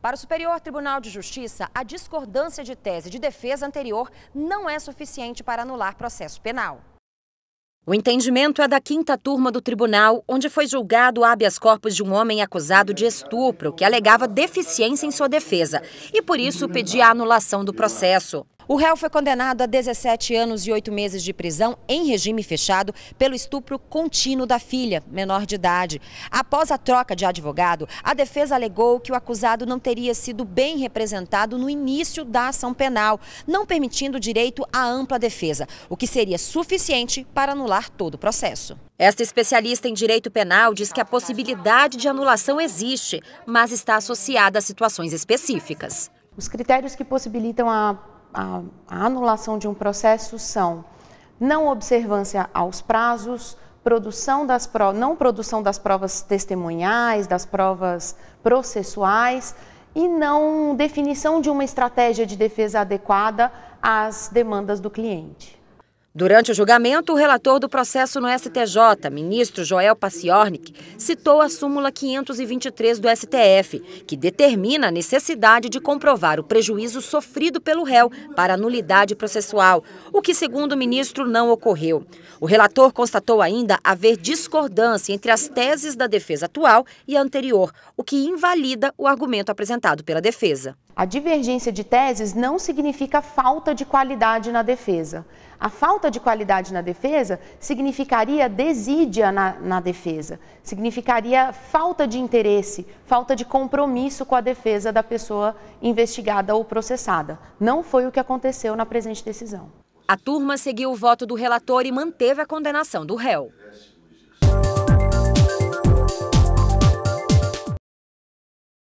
Para o Superior Tribunal de Justiça, a discordância de tese de defesa anterior não é suficiente para anular processo penal. O entendimento é da quinta turma do tribunal, onde foi julgado o habeas corpus de um homem acusado de estupro, que alegava deficiência em sua defesa, e por isso pedia a anulação do processo. O réu foi condenado a 17 anos e 8 meses de prisão em regime fechado pelo estupro contínuo da filha, menor de idade. Após a troca de advogado, a defesa alegou que o acusado não teria sido bem representado no início da ação penal, não permitindo direito à ampla defesa, o que seria suficiente para anular todo o processo. Esta especialista em direito penal diz que a possibilidade de anulação existe, mas está associada a situações específicas. Os critérios que possibilitam a a, a anulação de um processo são não observância aos prazos, produção das não produção das provas testemunhais, das provas processuais e não definição de uma estratégia de defesa adequada às demandas do cliente. Durante o julgamento, o relator do processo no STJ, ministro Joel Paciornik, citou a súmula 523 do STF, que determina a necessidade de comprovar o prejuízo sofrido pelo réu para nulidade processual, o que, segundo o ministro, não ocorreu. O relator constatou ainda haver discordância entre as teses da defesa atual e a anterior, o que invalida o argumento apresentado pela defesa. A divergência de teses não significa falta de qualidade na defesa. A falta de qualidade na defesa significaria desídia na, na, defesa, significaria falta de interesse, falta de compromisso com a defesa da pessoa investigada ou processada. Não foi o que aconteceu na presente decisão. A turma seguiu o voto do relator e manteve a condenação do réu.